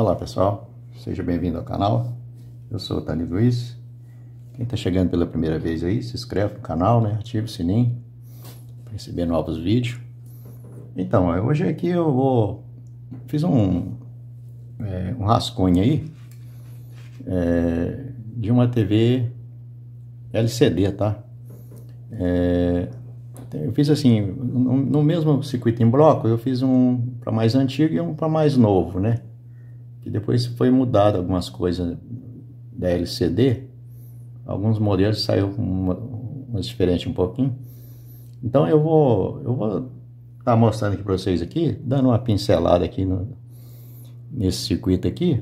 Olá pessoal, seja bem-vindo ao canal. Eu sou o Tani Luiz. Quem está chegando pela primeira vez aí, se inscreve no canal, né? Ativa o sininho para receber novos vídeos. Então, hoje aqui eu vou fiz um é, um rascunho aí é, de uma TV LCD, tá? É, eu fiz assim, no, no mesmo circuito em bloco, eu fiz um para mais antigo e um para mais novo, né? que depois foi mudado algumas coisas da LCD, alguns modelos saíram uma, uma diferente um pouquinho. Então eu vou eu vou estar tá mostrando aqui para vocês aqui, dando uma pincelada aqui no, nesse circuito aqui,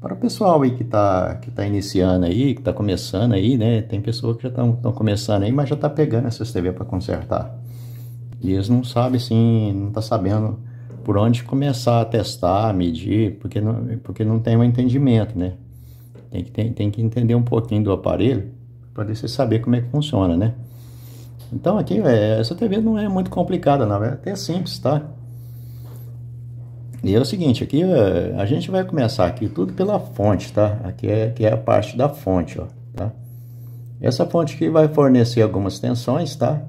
para o pessoal aí que está que tá iniciando aí, que está começando aí, né? Tem pessoas que já estão começando aí, mas já está pegando essas TV para consertar. E eles não sabem sim, não tá sabendo por onde começar a testar, medir, porque não, porque não tem um entendimento, né? Tem que, tem, tem que entender um pouquinho do aparelho para você saber como é que funciona, né? Então aqui, véio, essa TV não é muito complicada não, é até simples, tá? E é o seguinte, aqui é, a gente vai começar aqui tudo pela fonte, tá? Aqui é, aqui é a parte da fonte, ó, tá? Essa fonte aqui vai fornecer algumas tensões, tá?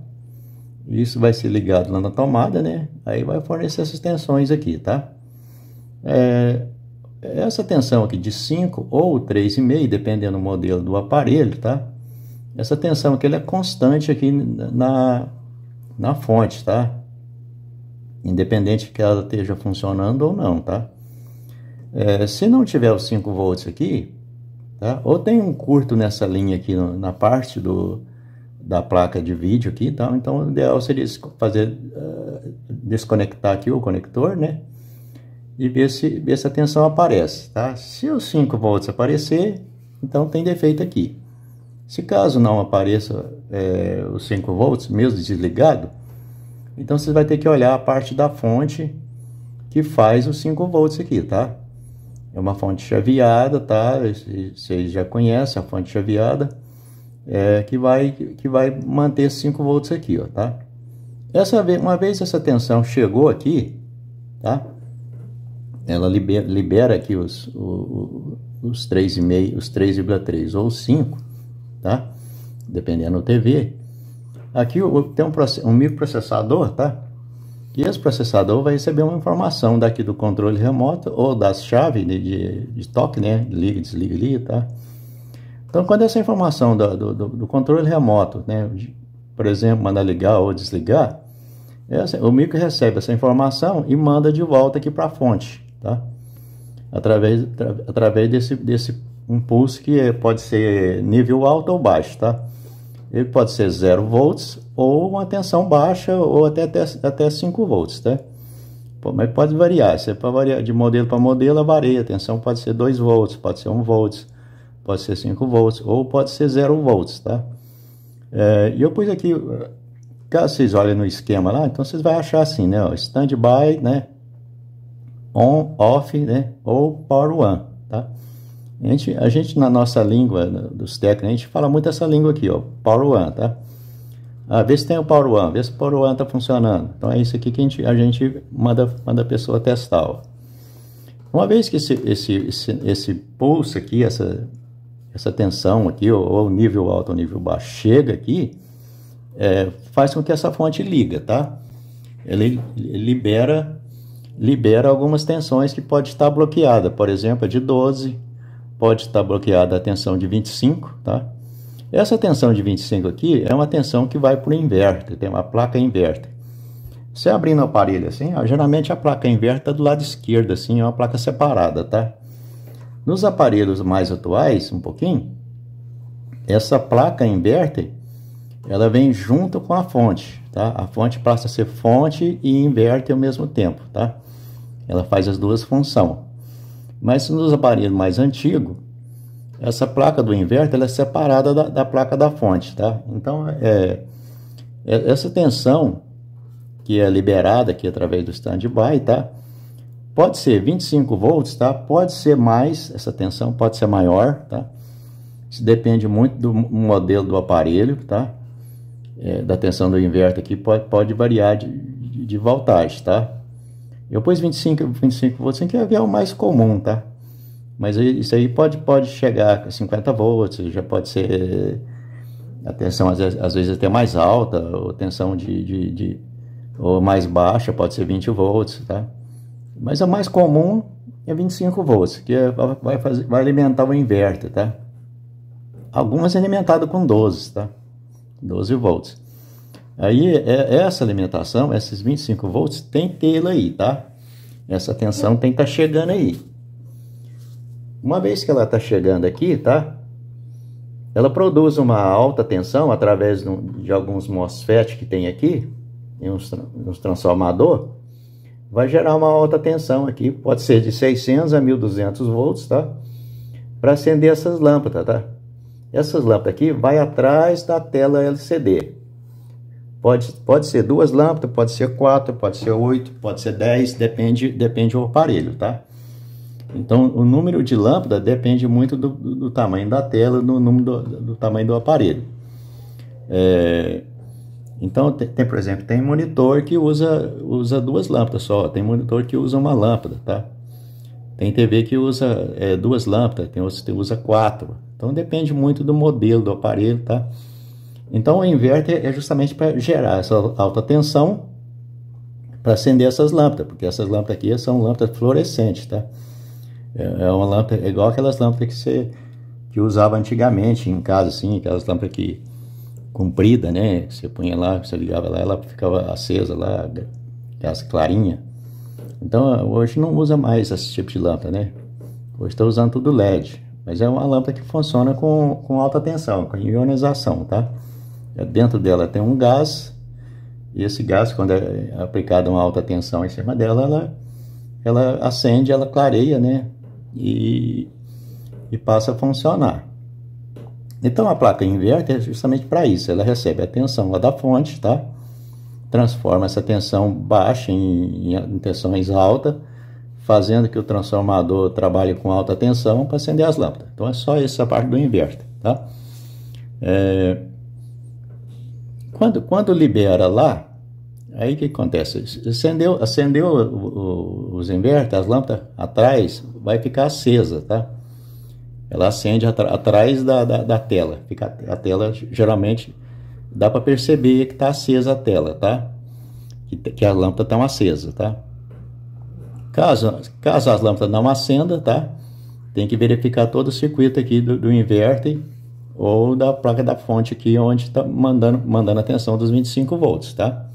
Isso vai ser ligado lá na tomada, né? Aí vai fornecer essas tensões aqui, tá? É, essa tensão aqui de 5 ou 3,5, dependendo do modelo do aparelho, tá? Essa tensão aqui ela é constante aqui na, na fonte, tá? Independente que ela esteja funcionando ou não, tá? É, se não tiver os 5 volts aqui, tá? Ou tem um curto nessa linha aqui no, na parte do, da placa de vídeo aqui e tal. Então, o ideal seria fazer, uh, desconectar aqui o conector, né? E ver se, ver se a tensão aparece, tá? Se os 5 volts aparecer, então tem defeito aqui. Se caso não apareça é, os 5 volts, mesmo desligado, então você vai ter que olhar a parte da fonte que faz os 5 volts aqui, tá? É uma fonte chaveada, tá? Vocês já conhecem a fonte chaveada é, que, vai, que vai manter 5 volts aqui, ó, tá? Essa, uma vez essa tensão chegou aqui, tá? Ela libera, libera aqui os, os 3,5, os 3,3 ou 5, tá? Dependendo do TV. Aqui tem um, um microprocessador, tá? E esse processador vai receber uma informação daqui do controle remoto ou das chaves de, de, de toque, né? Liga, desliga ali, tá? Então, quando essa informação do, do, do controle remoto, né, por exemplo, mandar ligar ou desligar, essa, o micro recebe essa informação e manda de volta aqui para a fonte, tá? Através, tra, através desse, desse impulso que é, pode ser nível alto ou baixo, tá? Ele pode ser 0 volts ou uma tensão baixa ou até, até, até 5 volts, tá? mas pode variar, se é variar de modelo para modelo, varia. A tensão pode ser 2 volts, pode ser 1 volts, pode ser 5 volts ou pode ser 0 volts, tá? É, e eu pus aqui, caso vocês olhem no esquema lá, então vocês vão achar assim, né? standby, né? On, off, né? Ou power one, tá? A gente, a gente na nossa língua né, dos técnicos, a gente fala muito essa língua aqui, ó, power one, tá? Ah, vê se tem o power one, vê se o power one tá funcionando. Então é isso aqui que a gente, a gente manda, manda a pessoa testar, ó. Uma vez que esse, esse, esse, esse pulso aqui, essa, essa tensão aqui, ou, ou nível alto ou nível baixo, chega aqui, é, faz com que essa fonte liga, tá? Ele libera, libera algumas tensões que pode estar bloqueada, por exemplo, a de 12, pode estar bloqueada a tensão de 25, tá? Essa tensão de 25 aqui é uma tensão que vai para o inverter, tem uma placa inverter. Você abrindo o aparelho assim, ó, geralmente a placa inverter está é do lado esquerdo, assim, é uma placa separada, tá? Nos aparelhos mais atuais, um pouquinho, essa placa inverter, ela vem junto com a fonte, tá? A fonte passa a ser fonte e inverter ao mesmo tempo, tá? Ela faz as duas funções. Mas nos aparelhos mais antigos, essa placa do inverter ela é separada da, da placa da fonte, tá? Então, é, é, essa tensão que é liberada aqui através do standby, tá? Pode ser 25 volts, tá? Pode ser mais, essa tensão pode ser maior, tá? Isso depende muito do modelo do aparelho, tá? É, da tensão do inverter aqui pode, pode variar de, de, de voltagem, tá? Eu pus 25, 25 volts, que é, é o mais comum, tá? Mas isso aí pode, pode chegar a 50 volts, já pode ser a tensão às vezes, às vezes até mais alta, ou tensão de, de, de, ou mais baixa, pode ser 20 volts, tá? Mas a mais comum é 25 volts, que é, vai, fazer, vai alimentar o inverter, tá? Algumas é alimentado com 12, tá? 12 volts. Aí, é, essa alimentação, esses 25 volts, tem que tê-la aí, tá? Essa tensão tem que estar tá chegando aí. Uma vez que ela está chegando aqui, tá? Ela produz uma alta tensão através de, alguns MOSFET que tem aqui, tem uns, uns transformador vai gerar uma alta tensão aqui, pode ser de 600 a 1200 volts, tá? Para acender essas lâmpadas, tá? Essas lâmpadas aqui vai atrás da tela LCD. Pode, pode ser duas lâmpadas, pode ser quatro, pode ser oito, pode ser dez, depende, depende do aparelho, tá? Então, o número de lâmpada depende muito do, do tamanho da tela, do, número do, do tamanho do aparelho. É, então, tem, tem, por exemplo, tem monitor que usa, usa duas lâmpadas só, tem monitor que usa uma lâmpada, tá? Tem TV que usa é, duas lâmpadas, tem outros que usa quatro. Então, depende muito do modelo do aparelho, tá? Então, o inverter é justamente para gerar essa alta tensão para acender essas lâmpadas, porque essas lâmpadas aqui são lâmpadas fluorescentes, tá? É, é uma lâmpada é igual aquelas lâmpadas que você que usava antigamente em casa, assim, aquelas lâmpadas que comprida, né? Você punha lá, você ligava lá, ela ficava acesa lá, as clarinha. Então ah, hoje não usa mais esse tipo de lâmpada, né? Hoje está usando tudo LED, mas é uma lâmpada que funciona com, com alta tensão, com ionização, tá? É, dentro dela tem um gás, e esse gás, quando é, é aplicado uma alta tensão em cima dela, ela, ela acende, ela clareia, né? E, e passa a funcionar. Então a placa inverter é justamente para isso, ela recebe a tensão lá da fonte, tá? transforma essa tensão baixa em, em tensões alta, fazendo que o transformador trabalhe com alta tensão para acender as lâmpadas. Então é só essa parte do inverter, tá? É... Quando, quando libera lá, aí o que acontece? Acendeu, acendeu os inverter, as lâmpadas atrás vai ficar acesa, tá? ela acende atrás da, da, da, tela. Fica a tela geralmente dá para perceber que está acesa a tela, tá? Que, que as lâmpadas estão tá acesas, tá? Caso, caso as lâmpadas não acenda, tá? Tem que verificar todo o circuito aqui do, do inverter ou da placa da fonte aqui onde está mandando, mandando a tensão dos 25 volts, tá?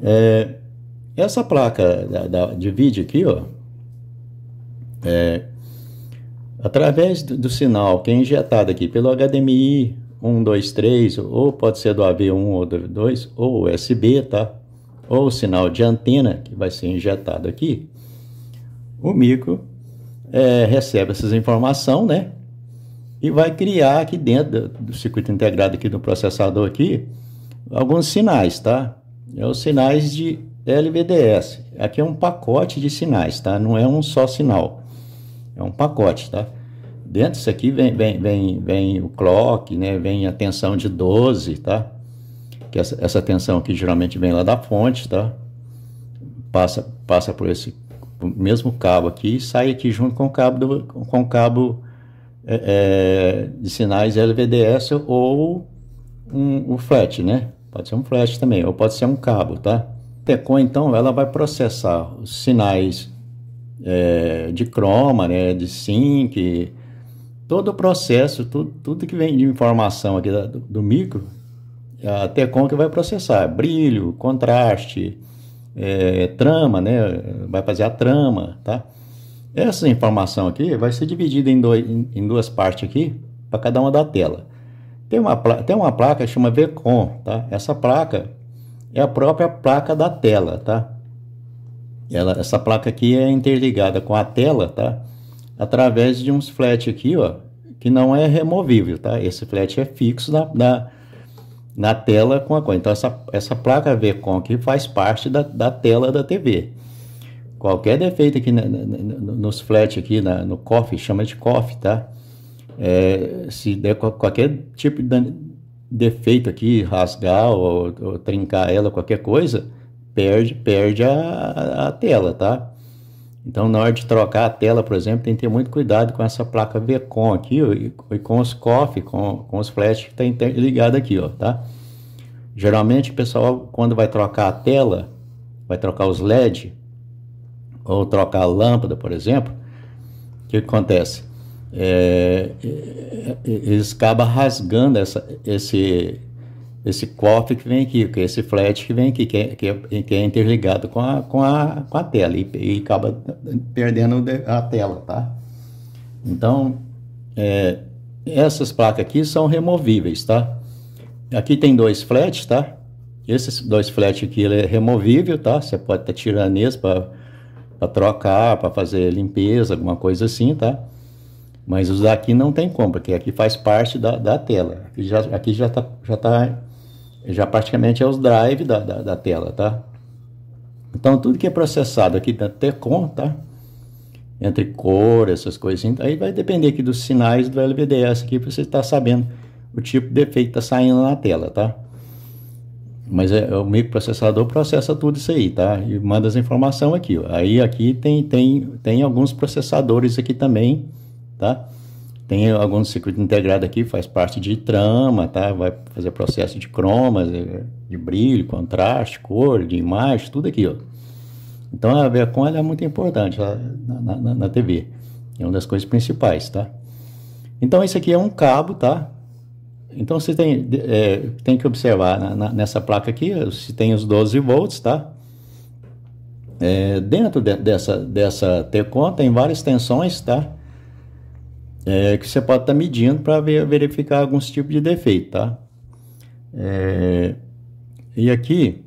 É, essa placa da, da, de vídeo aqui, ó, é, Através do, do sinal que é injetado aqui pelo HDMI 123, ou pode ser do AV1 ou do AV2, ou USB, tá? Ou o sinal de antena que vai ser injetado aqui, o micro é, recebe essas informações, né? E vai criar aqui dentro do circuito integrado aqui do processador aqui alguns sinais, tá? É os sinais de LVDS. Aqui é um pacote de sinais, tá? Não é um só sinal. É um pacote, tá? Dentro disso aqui vem, vem, vem, vem o clock, né? vem a tensão de 12, tá? Que essa, essa tensão aqui geralmente vem lá da fonte, tá? Passa, passa por esse mesmo cabo aqui e sai aqui junto com o cabo, do, com o cabo é, é de sinais LVDS ou um, um flat, né? Pode ser um flash também, ou pode ser um cabo, tá? Tecon, então, ela vai processar os sinais é, de croma, né, de sync, todo o processo, tudo, tudo que vem de informação aqui do, do micro, a TECOM que vai processar. Brilho, contraste, é, trama, né? Vai fazer a trama, tá? Essa informação aqui vai ser dividida em, dois, em, em duas partes aqui, para cada uma da tela. Tem uma, tem uma placa que chama VCOM, tá? Essa placa é a própria placa da tela, tá? Ela, essa placa aqui é interligada com a tela, tá? através de uns flat aqui, ó, que não é removível, tá? Esse flat é fixo na, na, na tela com a coisa. Então, essa, essa placa VCON aqui faz parte da, da tela da TV. Qualquer defeito aqui na, na, nos flat aqui, na, no COF, chama de COF, tá? É, se der qualquer tipo de defeito aqui, rasgar ou, ou trincar ela, qualquer coisa, perde, perde a, a tela, tá? Então, na hora de trocar a tela, por exemplo, tem que ter muito cuidado com essa placa VCOM aqui ó, e com os COF, com, com os flash que está ligado aqui, ó, tá? Geralmente, o pessoal, quando vai trocar a tela, vai trocar os LED, ou trocar a lâmpada, por exemplo, o que, que acontece? É, é, é, eles acabam rasgando essa, esse, esse cofre que vem aqui, que é esse flat que vem aqui, que é, que é, que é interligado com a, com a, com a tela e, e acaba perdendo a tela, tá? Então, é, essas placas aqui são removíveis, tá? Aqui tem dois flats, tá? Esses dois flats aqui ele é removível, tá? Você pode estar tá tirando para trocar, para fazer limpeza, alguma coisa assim, tá? Mas os daqui não tem como, porque aqui faz parte da, da tela. Aqui já, aqui já tá, já tá já praticamente é os drive da, da, da, tela, tá? Então tudo que é processado aqui da TECOM, tá? Entre cor, essas coisinhas, assim, aí vai depender aqui dos sinais do LVDS aqui para você estar tá sabendo o tipo de defeito que está saindo na tela, tá? Mas é, é, o microprocessador processa tudo isso aí, tá? E manda as informações aqui. Ó. Aí aqui tem, tem, tem alguns processadores aqui também, Tá? Tem algum circuito integrado aqui, faz parte de trama, tá? Vai fazer processo de cromas, é, de brilho, contraste, cor, de imagem, tudo ó Então a VECOM é muito importante lá na, na, na, TV. É uma das coisas principais, tá? Então isso aqui é um cabo, tá? Então você tem, é, tem que observar na, nessa placa aqui, se tem os 12 volts, tá? É, dentro de, dessa, dessa TECOM tem várias tensões, tá? é, que você pode estar tá medindo para ver, verificar alguns tipos de defeito, tá? É, e aqui,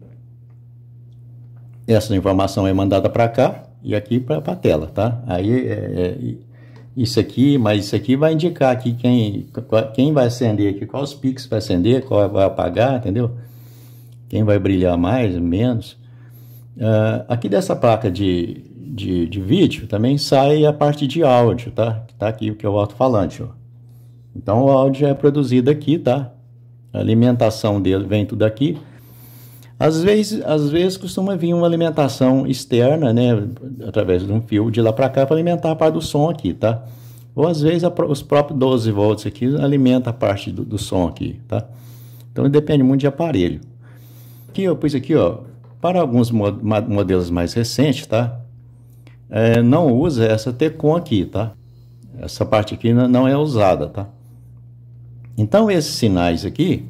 essa informação é mandada para cá e aqui para a tela, tá? Aí, é, é isso aqui, mas isso aqui vai indicar aqui quem, quem vai acender aqui, quais picos vai acender, qual vai apagar, entendeu? Quem vai brilhar mais, menos. Uh, aqui dessa placa de, de, de vídeo, também sai a parte de áudio, tá? Que tá aqui, o que é o alto-falante, ó. Então, o áudio é produzido aqui, tá? A alimentação dele vem tudo aqui. Às vezes, às vezes costuma vir uma alimentação externa, né, através de um fio de lá para cá para alimentar a parte do som aqui, tá? Ou às vezes a, os próprios 12 volts aqui alimenta a parte do, do, som aqui, tá? Então depende muito de aparelho. Aqui eu pus aqui, ó, para alguns modelos mais recentes, tá? é, não usa essa TECOM aqui, tá? Essa parte aqui não é usada, tá? Então, esses sinais aqui,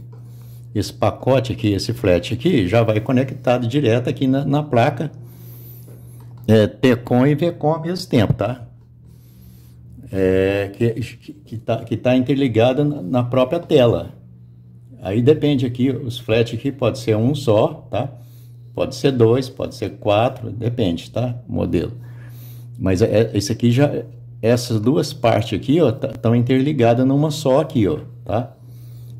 esse pacote aqui, esse flat aqui, já vai conectado direto aqui na, na placa é, TECOM e VECOM ao mesmo tempo, tá? É, que está que tá, que tá interligada na, na própria tela. Aí depende aqui, os flat aqui pode ser um só, tá? Pode ser dois, pode ser quatro, depende, tá? Modelo. Mas é, é, esse aqui já, essas duas partes aqui, ó, estão tá, interligadas numa só aqui, ó, tá?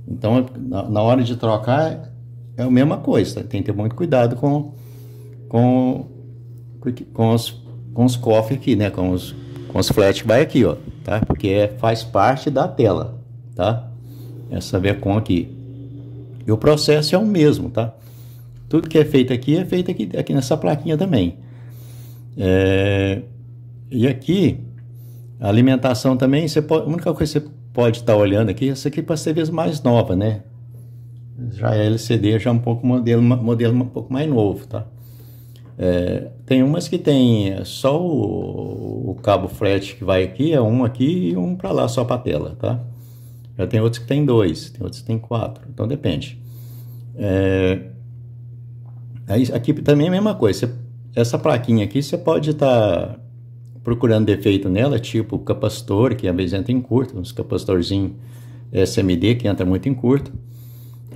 Então, é, na, na, hora de trocar, é a mesma coisa. Tá? Tem que ter muito cuidado com, com, com os, com os cofres aqui, né? Com os, com os flashbacks aqui, ó, tá? Porque é, faz parte da tela, tá? Essa VECOM aqui. E o processo é o mesmo, tá? Tudo que é feito aqui é feito aqui, aqui nessa plaquinha também. É, e aqui, a alimentação também, você pode, a única coisa que você pode estar olhando aqui, essa aqui é para cerveja mais nova, né? Já é LCD, já é um pouco modelo, modelo um pouco mais novo, tá? É, tem umas que tem é, só o, o, cabo frete que vai aqui, é um aqui e um para lá só para tela, tá? Já tem outros que tem dois, tem outros que tem quatro, então depende. É, aí, aqui também é a mesma coisa, você, essa plaquinha aqui você pode estar... Tá procurando defeito nela, tipo capacitor, que às vezes entra em curto, uns capacitorzinho é, SMD que entra muito em curto.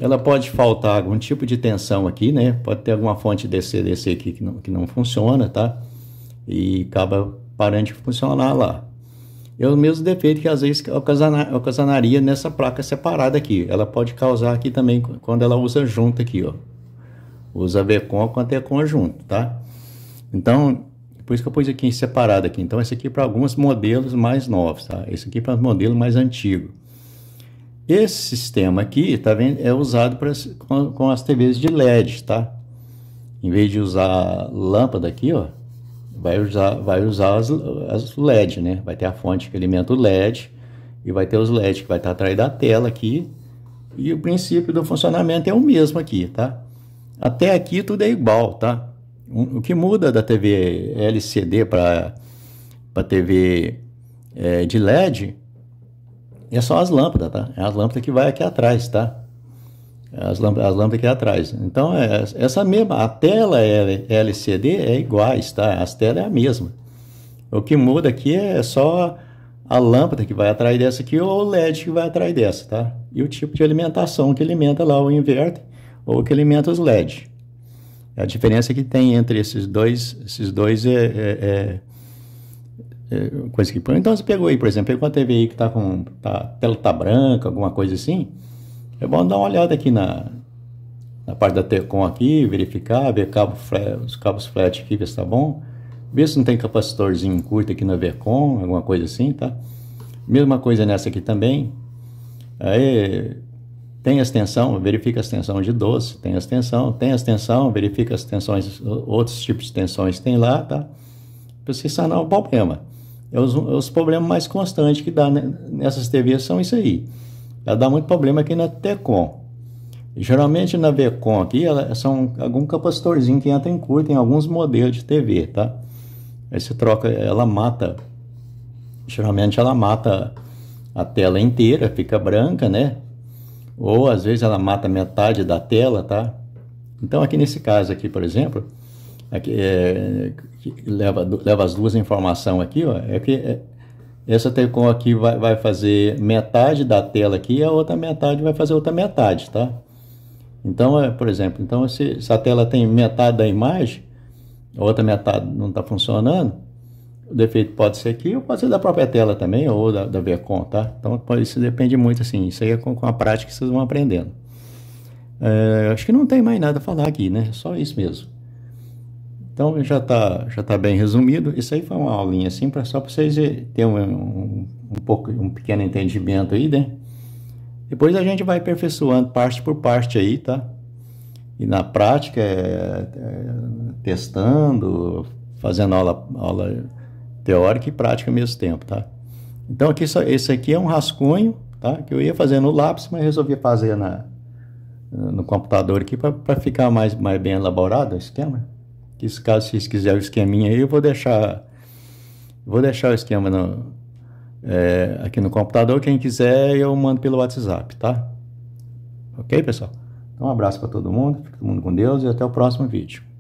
Ela pode faltar algum tipo de tensão aqui, né? Pode ter alguma fonte DC, DC aqui que não, que não funciona, tá? E acaba parando de funcionar lá. É o mesmo defeito que às vezes ocasionar, ocasionaria nessa placa separada aqui. Ela pode causar aqui também quando ela usa junto aqui, ó. Usa VCOM quando é conjunto, tá? Então, por isso que eu pus aqui em separado aqui. Então, esse aqui é para alguns modelos mais novos, tá? Esse aqui é para modelo mais antigo. Esse sistema aqui, tá vendo? É usado pra, com, com as TVs de LED, tá? Em vez de usar lâmpada aqui, ó, vai usar, vai usar as, as LED, né? Vai ter a fonte que alimenta o LED e vai ter os LED que vai estar atrás da tela aqui. E o princípio do funcionamento é o mesmo aqui, tá? Até aqui tudo é igual, tá? o que muda da TV LCD para a TV é, de LED é só as lâmpadas, tá? É as lâmpadas que vai aqui atrás, tá? As lâmpadas, as lâmpadas aqui atrás. Então, é, essa mesma, a tela LCD é iguais, tá? As telas é a mesma. O que muda aqui é só a lâmpada que vai atrás dessa aqui ou o LED que vai atrás dessa, tá? E o tipo de alimentação que alimenta lá o inverter ou que alimenta os LED. A diferença que tem entre esses dois, esses dois é, é, é, é coisa que. Então você pegou aí, por exemplo, pegou a TV aí que tá com. Tá, a tela tá branca, alguma coisa assim. É bom dar uma olhada aqui na, na parte da Tecom aqui, verificar, ver cabo flat, os cabos flat aqui, ver se está bom. Ver se não tem capacitorzinho curto aqui na Vercom, alguma coisa assim, tá? Mesma coisa nessa aqui também. Aí tem extensão, verifica a extensão de 12, tem extensão, tem extensão, verifica as tensões, outros tipos de tensões tem lá, tá? Para se sanar o problema. É os, é os problemas mais constantes que dá nessas TVs são isso aí. Ela dá muito problema aqui na TECOM. Geralmente na VECOM aqui, ela, são algum capacitorzinho que entra em curto em alguns modelos de TV, tá? Aí você troca, ela mata, geralmente ela mata a tela inteira, fica branca, né? Ou às vezes ela mata metade da tela, tá? Então aqui nesse caso aqui, por exemplo, aqui, é, leva, leva as duas informação aqui, ó, é que é, essa Tecom aqui vai, vai fazer metade da tela aqui e a outra metade vai fazer outra metade, tá? Então, é, por exemplo, então se, se a tela tem metade da imagem, a outra metade não está funcionando, o defeito pode ser aqui ou pode ser da própria tela também, ou da, da Vcon, tá? Então isso depende muito, assim, isso aí é com, com a prática que vocês vão aprendendo. É, acho que não tem mais nada a falar aqui, né? Só isso mesmo. Então já está já tá bem resumido. Isso aí foi uma aulinha assim, pra, só para vocês terem um, um, um, pouco, um pequeno entendimento aí, né? Depois a gente vai aperfeiçoando parte por parte aí, tá? E na prática, é, é, testando, fazendo aula, aula teórica e prática ao mesmo tempo, tá? Então, aqui, esse aqui é um rascunho, tá? Que eu ia fazer no lápis, mas resolvi fazer na, no computador aqui para ficar mais, mais bem elaborado o esquema. Que se caso vocês quiserem o esqueminha aí, eu vou deixar, vou deixar o esquema no, é, aqui no computador. Quem quiser, eu mando pelo WhatsApp, tá? Ok, pessoal? Então, um abraço para todo mundo, fique todo mundo com Deus e até o próximo vídeo.